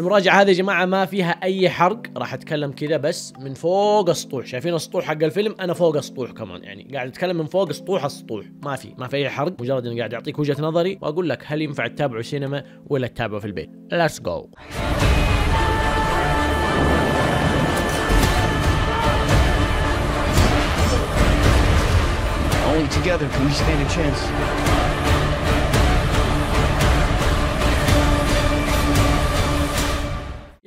المراجعة هذه يا جماعة ما فيها أي حرق راح أتكلم كذا بس من فوق السطوح شايفين السطوح حق الفيلم أنا فوق السطوح كمان يعني قاعد أتكلم من فوق السطوح السطوح ما في ما في أي حرق مجرد إني قاعد أعطيك وجهة نظري وأقول لك هل ينفع تتابعه سينما ولا تتابعه في البيت ليتس جو Only together can we stand a chance.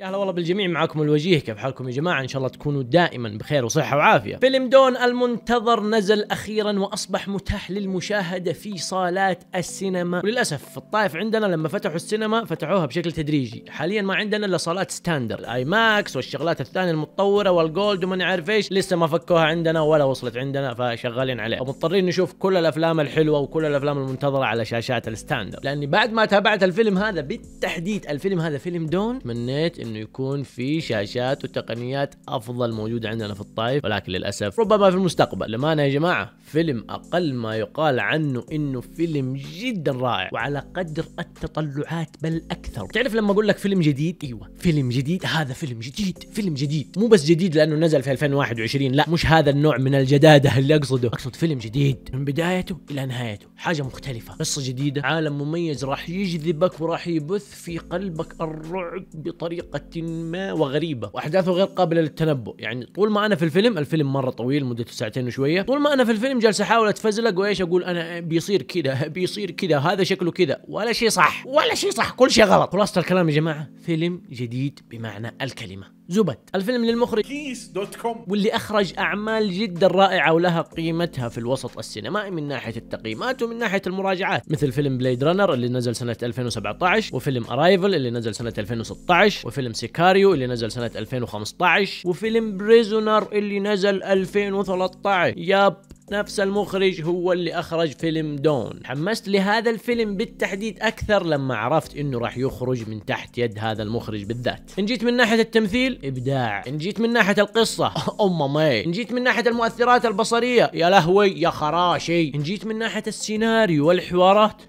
يا هلا والله بالجميع معاكم الوجيه كيف حالكم يا جماعه ان شاء الله تكونوا دائما بخير وصحه وعافيه فيلم دون المنتظر نزل اخيرا واصبح متاح للمشاهده في صالات السينما وللاسف في الطائف عندنا لما فتحوا السينما فتحوها بشكل تدريجي حاليا ما عندنا الا صالات ستاندر الاي ماكس والشغلات الثانيه المتطوره والجولد وما نعرف ايش لسه ما فكوها عندنا ولا وصلت عندنا فشغالين عليه ومضطرين نشوف كل الافلام الحلوه وكل الافلام المنتظره على شاشات الستاندر لاني بعد ما تابعت الفيلم هذا بالتحديد الفيلم هذا فيلم دون تمنيت انه يكون في شاشات وتقنيات افضل موجوده عندنا في الطائف ولكن للاسف ربما في المستقبل لما أنا يا جماعه فيلم اقل ما يقال عنه انه فيلم جدا رائع وعلى قدر التطلعات بل اكثر تعرف لما اقول لك فيلم جديد ايوه فيلم جديد هذا فيلم جديد فيلم جديد مو بس جديد لانه نزل في 2021 لا مش هذا النوع من الجداده اللي اقصده اقصد فيلم جديد من بدايته الى نهايته حاجه مختلفه قصه جديده عالم مميز راح يجذبك وراح يبث في قلبك الرعب بطريقه بطريقة ما وغريبة وأحداثه غير قابلة للتنبؤ يعني طول ما أنا في الفيلم الفيلم مرة طويل مدته ساعتين وشوية طول ما أنا في الفيلم جالس أحاول أتفزلق وإيش أقول أنا بيصير كذا بيصير كذا هذا شكله كذا ولا شيء صح ولا شيء صح كل شيء غلط خلاصة الكلام يا جماعة فيلم جديد بمعنى الكلمة زبد الفيلم للمخرج كيس دوت كوم واللي أخرج أعمال جدا رائعة ولها قيمتها في الوسط السينمائي من ناحية التقييمات ومن ناحية المراجعات مثل فيلم بليد رانر اللي نزل سنة 2017 وفيلم أرايفل اللي نزل سنة 2016 وفيلم سيكاريو اللي نزل سنة 2015 وفيلم بريزونر اللي نزل 2013 ياب نفس المخرج هو اللي أخرج فيلم دون حمست لهذا الفيلم بالتحديد أكثر لما عرفت أنه راح يخرج من تحت يد هذا المخرج بالذات إن جيت من ناحية التمثيل إبداع إن جيت من ناحية القصة أم مي إن جيت من ناحية المؤثرات البصرية يا لهوي يا خراشي إن جيت من ناحية السيناريو والحوارات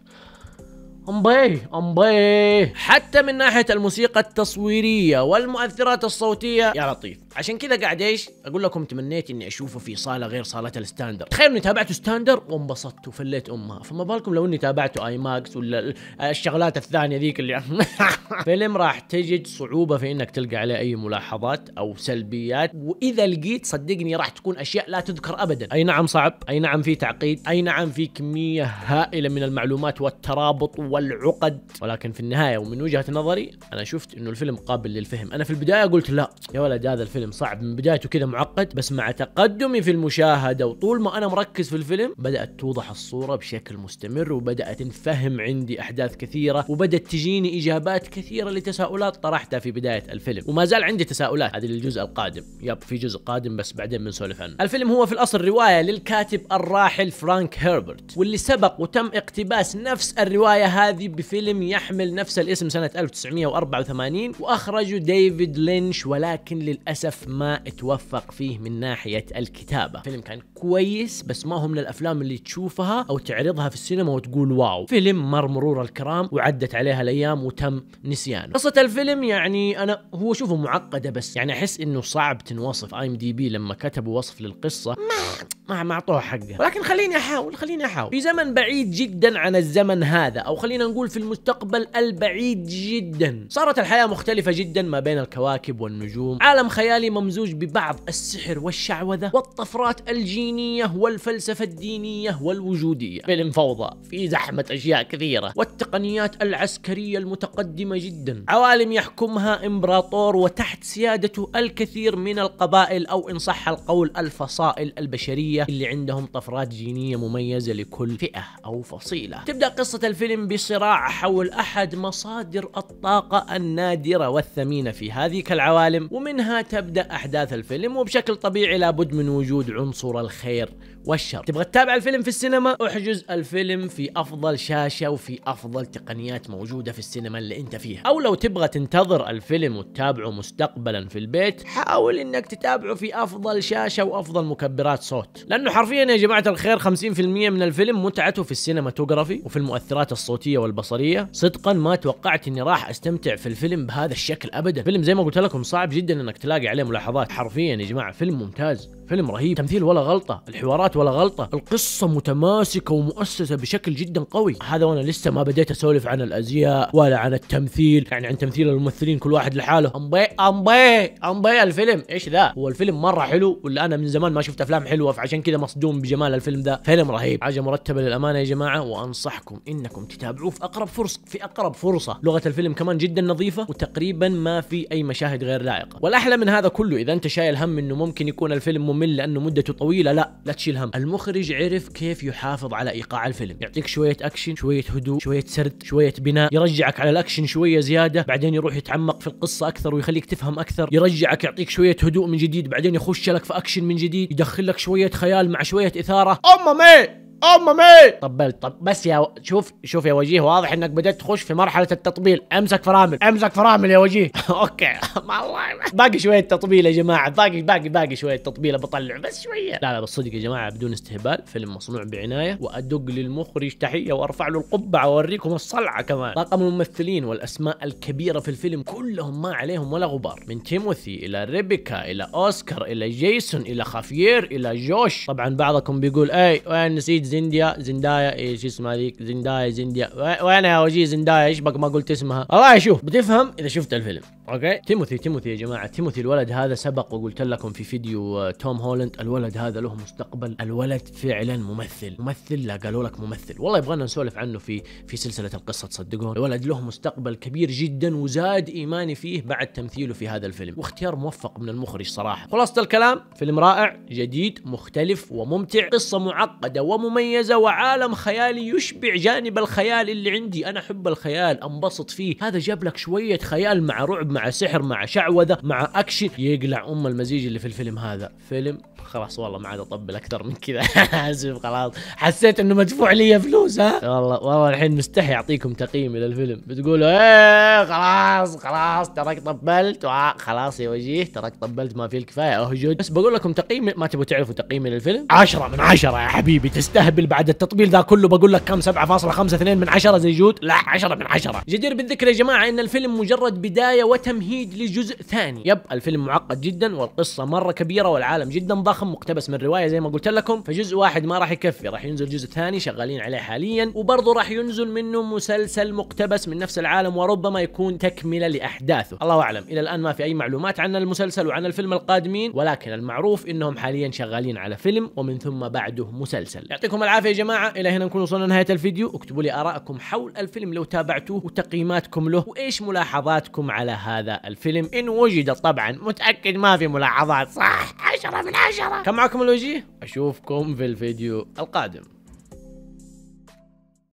امبي امبي حتى من ناحيه الموسيقى التصويريه والمؤثرات الصوتيه يا لطيف عشان كذا قاعد ايش اقول لكم تمنيت اني اشوفه في صاله غير صاله الستاندر تخيل اني تابعته ستاندر وانبسطت وفليت امها فما بالكم لو اني تابعته اي ماكس ولا الشغلات الثانيه ذيك اللي فيلم راح تجد صعوبه في انك تلقى عليه اي ملاحظات او سلبيات واذا لقيت صدقني راح تكون اشياء لا تذكر ابدا اي نعم صعب اي نعم في تعقيد اي نعم في كميه هائله من المعلومات والترابط والعقد ولكن في النهايه ومن وجهه نظري انا شفت انه الفيلم قابل للفهم انا في البدايه قلت لا يا ولد هذا الفيلم صعب من بدايته كذا معقد بس مع تقدمي في المشاهده وطول ما انا مركز في الفيلم بدات توضح الصوره بشكل مستمر وبدات انفهم عندي احداث كثيره وبدات تجيني اجابات كثيره لتساؤلات طرحتها في بدايه الفيلم وما زال عندي تساؤلات هذه للجزء القادم يب في جزء قادم بس بعدين بنسولف عنه الفيلم هو في الاصل روايه للكاتب الراحل فرانك هيربرت واللي سبق وتم اقتباس نفس الروايه هذه هذه بفيلم يحمل نفس الاسم سنة 1984 وأخرجه ديفيد لينش ولكن للأسف ما اتوفق فيه من ناحية الكتابة فيلم كان كويس بس ما هو من الأفلام اللي تشوفها أو تعرضها في السينما وتقول واو فيلم مر مرور الكرام وعدت عليها الأيام وتم نسيانه قصة الفيلم يعني أنا هو شوفه معقدة بس يعني أحس إنه صعب تنوصف اي ام دي بي لما كتبوا وصف للقصة ما ما ما أعطوه حقه ولكن خليني أحاول خليني أحاول في زمن بعيد جدا عن الزمن هذا أو خليني خلينا نقول في المستقبل البعيد جدا صارت الحياة مختلفة جدا ما بين الكواكب والنجوم عالم خيالي ممزوج ببعض السحر والشعوذة والطفرات الجينية والفلسفة الدينية والوجودية فيلم فوضى في زحمة أشياء كثيرة والتقنيات العسكرية المتقدمة جدا عوالم يحكمها إمبراطور وتحت سيادته الكثير من القبائل أو إن صح القول الفصائل البشرية اللي عندهم طفرات جينية مميزة لكل فئة أو فصيلة تبدأ قصة الفيلم بس صراع حول أحد مصادر الطاقة النادرة والثمينة في هذه العوالم ومنها تبدأ أحداث الفيلم وبشكل طبيعي لابد من وجود عنصر الخير والشر تبغى تتابع الفيلم في السينما احجز الفيلم في أفضل شاشة وفي أفضل تقنيات موجودة في السينما اللي انت فيها أو لو تبغى تنتظر الفيلم وتتابعه مستقبلا في البيت حاول انك تتابعه في أفضل شاشة وأفضل مكبرات صوت لأنه حرفيا يا جماعة الخير 50% من الفيلم متعته في السينماتوجرافي وفي المؤثرات الصوتية السمعيه والبصريه صدقا ما توقعت اني راح استمتع في الفيلم بهذا الشكل ابدا فيلم زي ما قلت لكم صعب جدا انك تلاقي عليه ملاحظات حرفيا يا جماعه فيلم ممتاز فيلم رهيب تمثيل ولا غلطة الحوارات ولا غلطة القصة متماسكة ومؤسسة بشكل جدا قوي هذا وانا لسه ما بديت اسولف عن الازياء ولا عن التمثيل يعني عن تمثيل الممثلين كل واحد لحاله امبي امبي امبي الفيلم ايش ذا هو الفيلم مرة حلو ولا انا من زمان ما شفت افلام حلوة فعشان كذا مصدوم بجمال الفيلم ذا فيلم رهيب حاجة مرتبة للامانة يا جماعة وانصحكم انكم تتابعوه في اقرب فرصة في اقرب فرصة لغة الفيلم كمان جدا نظيفة وتقريبا ما في اي مشاهد غير لائقة والاحلى من هذا كله اذا انت شايل هم انه ممكن يكون الفيلم ممل لانه مدته طويله لا لا تشيل هم المخرج عرف كيف يحافظ على ايقاع الفيلم يعطيك شويه اكشن شويه هدوء شويه سرد شويه بناء يرجعك على الاكشن شويه زياده بعدين يروح يتعمق في القصه اكثر ويخليك تفهم اكثر يرجعك يعطيك شويه هدوء من جديد بعدين يخش لك في اكشن من جديد يدخل لك شويه خيال مع شويه اثاره امي أمم، امي طبلت طب بس يا و... شوف شوف يا وجيه واضح انك بدات تخش في مرحله التطبيل امسك فرامل امسك فرامل يا وجيه اوكي والله باقي شويه تطبيل يا جماعه باقي باقي باقي شويه تطبيل بطلع بس شويه لا لا بس صدق يا جماعه بدون استهبال فيلم مصنوع بعنايه وادق للمخرج تحيه وارفع له القبعه واوريكم الصلعه كمان طاقم الممثلين والاسماء الكبيره في الفيلم كلهم ما عليهم ولا غبار من تيموثي الى ريبيكا الى اوسكار الى جيسون الى خافيير الى جوش طبعا بعضكم بيقول اي وين نسيت زنديا زندايا ايش اسمها ذيك زندايا زنديا وين يا وجيه زندايا ايش بك ما قلت اسمها الله يشوف بتفهم اذا شفت الفيلم اوكي تيموثي تيموثي يا جماعه تيموثي الولد هذا سبق وقلت لكم في فيديو آه، توم هولند الولد هذا له مستقبل الولد فعلا ممثل ممثل لا قالوا لك ممثل والله يبغانا نسولف عنه في في سلسله القصه تصدقون الولد له مستقبل كبير جدا وزاد ايماني فيه بعد تمثيله في هذا الفيلم واختيار موفق من المخرج صراحه خلاصه الكلام فيلم رائع جديد مختلف وممتع قصه معقده ومميزه وعالم خيالي يشبع جانب الخيال اللي عندي انا احب الخيال انبسط فيه هذا جاب لك شويه خيال مع رعب مع سحر مع شعوذه مع اكشن يقلع ام المزيج اللي في الفيلم هذا فيلم خلاص والله ما عاد اطبل اكثر من كذا اسف خلاص حسيت انه مدفوع لي فلوس ها والله والله الحين مستحي اعطيكم تقييم للفيلم بتقولوا ايه خلاص خلاص تراك طبلت خلاص يا وجيه تراك طبلت ما في الكفايه اهجد بس بقول لكم تقييمي ما تبغوا تعرفوا تقييمي للفيلم 10 من 10 يا حبيبي تستهبل بعد التطبيل ذا كله بقول لك كم 7.52 من 10 زي جود لا 10 من 10 جدير بالذكر يا جماعه ان الفيلم مجرد بدايه وتمهيد لجزء ثاني يب الفيلم معقد جدا والقصه مره كبيره والعالم جدا ضخم ضخم مقتبس من روايه زي ما قلت لكم فجزء واحد ما راح يكفي راح ينزل جزء ثاني شغالين عليه حاليا وبرضه راح ينزل منه مسلسل مقتبس من نفس العالم وربما يكون تكمله لاحداثه الله اعلم الى الان ما في اي معلومات عن المسلسل وعن الفيلم القادمين ولكن المعروف انهم حاليا شغالين على فيلم ومن ثم بعده مسلسل يعطيكم العافيه يا جماعه الى هنا نكون وصلنا لنهايه الفيديو اكتبوا لي ارائكم حول الفيلم لو تابعتوه وتقييماتكم له وايش ملاحظاتكم على هذا الفيلم ان وجد طبعا متاكد ما في ملاحظات صح 10 من 10 كان معكم الوجيه أشوفكم في الفيديو القادم